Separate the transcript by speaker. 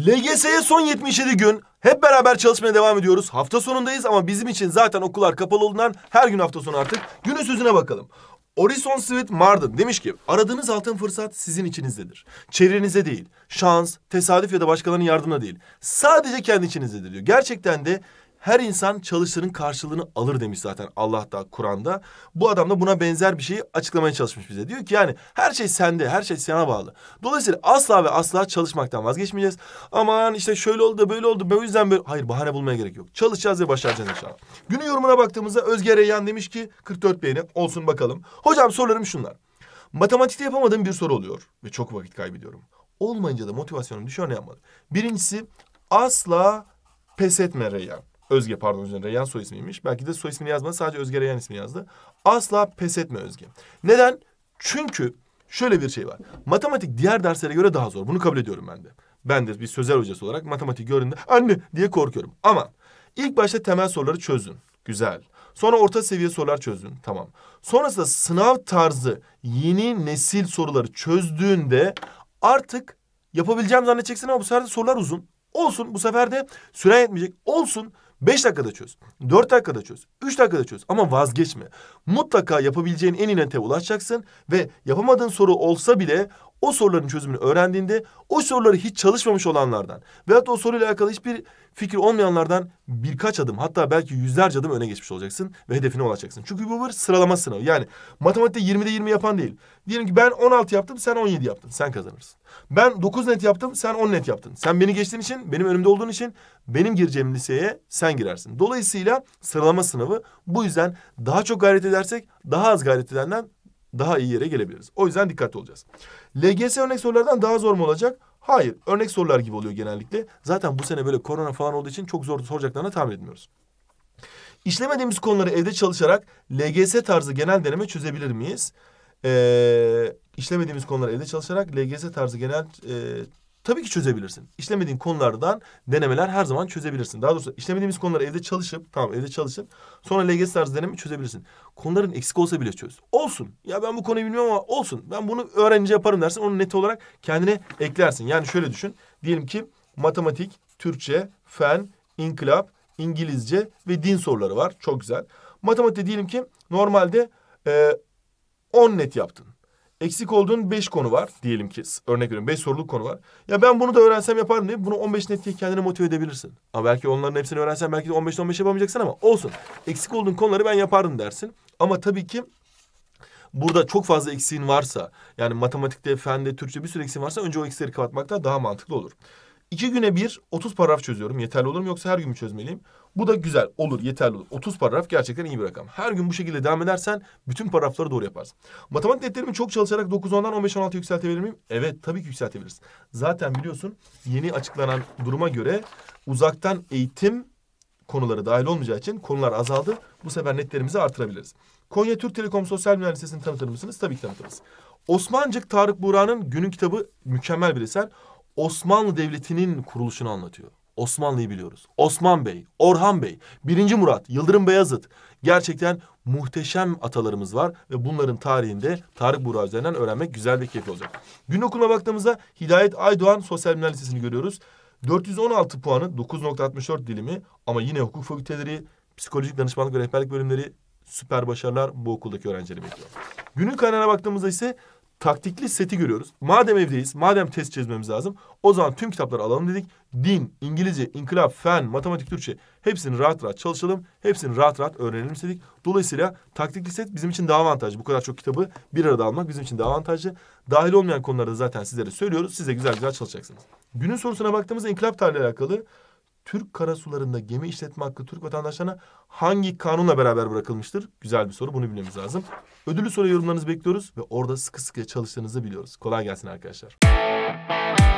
Speaker 1: LGS'ye son 77 gün hep beraber çalışmaya devam ediyoruz. Hafta sonundayız ama bizim için zaten okullar kapalı olduğundan her gün hafta sonu artık. Günün sözüne bakalım. Orison Sweet Marden demiş ki aradığınız altın fırsat sizin içinizdedir. Çevrenizde değil. Şans, tesadüf ya da başkalarının yardımına değil. Sadece kendi içinizdedir diyor. Gerçekten de her insan çalıştığının karşılığını alır demiş zaten Allah da Kur'an'da. Bu adam da buna benzer bir şeyi açıklamaya çalışmış bize. Diyor ki yani her şey sende, her şey sana bağlı. Dolayısıyla asla ve asla çalışmaktan vazgeçmeyeceğiz. Aman işte şöyle oldu da böyle oldu. Ben o yüzden böyle... Hayır bahane bulmaya gerek yok. Çalışacağız ve başaracağız inşallah. Günün yorumuna baktığımızda Özge Reyyan demiş ki 44 beğeni olsun bakalım. Hocam sorularım şunlar. Matematikte yapamadığım bir soru oluyor ve çok vakit kaybediyorum. Olmayınca da motivasyonum düşüyor ne yapmalı? Birincisi asla pes etme Reyyan. Özge pardon Özge Reyhan soy ismiymiş. Belki de soy ismini yazmadı sadece Özge Reyhan ismini yazdı. Asla pes etme Özge. Neden? Çünkü şöyle bir şey var. Matematik diğer derslere göre daha zor. Bunu kabul ediyorum ben de. Ben de bir sözel hocası olarak matematik göründe anne diye korkuyorum. Ama ilk başta temel soruları çözün Güzel. Sonra orta seviye sorular çözün Tamam. Sonrasında sınav tarzı yeni nesil soruları çözdüğünde artık yapabileceğim zannedeceksin ama bu sefer de sorular uzun. Olsun bu sefer de süren yetmeyecek. Olsun Beş dakikada çöz. Dört dakikada çöz. Üç dakikada çöz. Ama vazgeçme. Mutlaka yapabileceğin en inete ulaşacaksın ve yapamadığın soru olsa bile o soruların çözümünü öğrendiğinde o soruları hiç çalışmamış olanlardan veyahut o soruyla alakalı hiçbir fikir olmayanlardan birkaç adım hatta belki yüzlerce adım öne geçmiş olacaksın ve hedefine ulaşacaksın. Çünkü bu bir sıralama sınavı. Yani matematikte 20'de 20 yapan değil. Diyelim ki ben 16 yaptım sen 17 yaptın sen kazanırsın. Ben 9 net yaptım sen 10 net yaptın. Sen beni geçtiğin için benim önümde olduğun için benim gireceğim liseye sen girersin. Dolayısıyla sıralama sınavı bu yüzden daha çok gayret edersek daha az gayret edenden daha iyi yere gelebiliriz. O yüzden dikkatli olacağız. LGS örnek sorulardan daha zor mu olacak? Hayır. Örnek sorular gibi oluyor genellikle. Zaten bu sene böyle korona falan olduğu için çok zor soracaklarını tahmin etmiyoruz. İşlemediğimiz konuları evde çalışarak LGS tarzı genel deneme çözebilir miyiz? Ee, işlemediğimiz konuları evde çalışarak LGS tarzı genel e, Tabii ki çözebilirsin. İşlemediğin konulardan denemeler her zaman çözebilirsin. Daha doğrusu işlemediğimiz konuları evde çalışıp, tamam evde çalışın. Sonra LGS tarzı deneme çözebilirsin. Konuların eksik olsa bile çöz. Olsun. Ya ben bu konuyu bilmiyorum ama olsun. Ben bunu öğrenince yaparım dersin. Onu net olarak kendine eklersin. Yani şöyle düşün. Diyelim ki matematik, Türkçe, fen, inkılap, İngilizce ve din soruları var. Çok güzel. Matematik diyelim ki normalde e, 10 net yaptın. Eksik olduğun beş konu var diyelim ki örnek veriyorum beş soruluk konu var. Ya ben bunu da öğrensem yaparım diye bunu 15 beş net kendini motive edebilirsin. Ama belki onların hepsini öğrensen belki de on 15 yapamayacaksın ama olsun. Eksik olduğun konuları ben yapardım dersin. Ama tabii ki burada çok fazla eksiğin varsa yani matematikte, fende, Türkçe bir sürü eksiğin varsa önce o eksikleri kapatmak daha mantıklı olur. İki güne bir 30 paragraf çözüyorum. Yeterli olur mu yoksa her gün mü çözmeliyim? Bu da güzel olur, yeterli olur. 30 paragraf gerçekten iyi bir rakam. Her gün bu şekilde devam edersen bütün paragrafları doğru yaparsın. Matematik netlerimi çok çalışarak 9-10'dan 15-16 yükseltebilir miyim? Evet, tabii ki yükseltebiliriz. Zaten biliyorsun yeni açıklanan duruma göre uzaktan eğitim konuları dahil olmayacağı için konular azaldı. Bu sefer netlerimizi artırabiliriz. Konya Türk Telekom Sosyal Bilimler Lisesi'ni tanıtır mısınız? Tabii ki tanıtırız. Osmancık Tarık Buğra'nın Günün Kitabı mükemmel bir eser. Osmanlı Devleti'nin kuruluşunu anlatıyor. Osmanlı'yı biliyoruz. Osman Bey, Orhan Bey, Birinci Murat, Yıldırım Beyazıt. Gerçekten muhteşem atalarımız var ve bunların tarihinde Tarık Burak üzerinden öğrenmek güzel ve keyifli olacak. Gün okuluna baktığımızda Hidayet Aydoğan Sosyal Bilimler Lisesi'ni görüyoruz. 416 puanı 9.64 dilimi ama yine hukuk fakülteleri, psikolojik danışmanlık ve rehberlik bölümleri süper başarılar bu okuldaki öğrencileri bekliyor. Günün kaynağına baktığımızda ise taktikli seti görüyoruz. Madem evdeyiz, madem test çözmemiz lazım o zaman tüm kitapları alalım dedik. Din, İngilizce, İnkılap, fen, matematik, Türkçe hepsini rahat rahat çalışalım. Hepsini rahat rahat öğrenelim istedik. Dolayısıyla taktikli set bizim için daha avantajlı. Bu kadar çok kitabı bir arada almak bizim için daha avantajlı. Dahil olmayan konularda zaten sizlere söylüyoruz. Siz de güzel güzel çalışacaksınız. Günün sorusuna baktığımızda inkılap tarihiyle alakalı Türk karasularında gemi işletme hakkı Türk vatandaşlarına hangi kanunla beraber bırakılmıştır? Güzel bir soru. Bunu bilmemiz lazım. Ödüllü soru yorumlarınızı bekliyoruz ve orada sıkı sıkıya çalıştığınızı biliyoruz. Kolay gelsin arkadaşlar.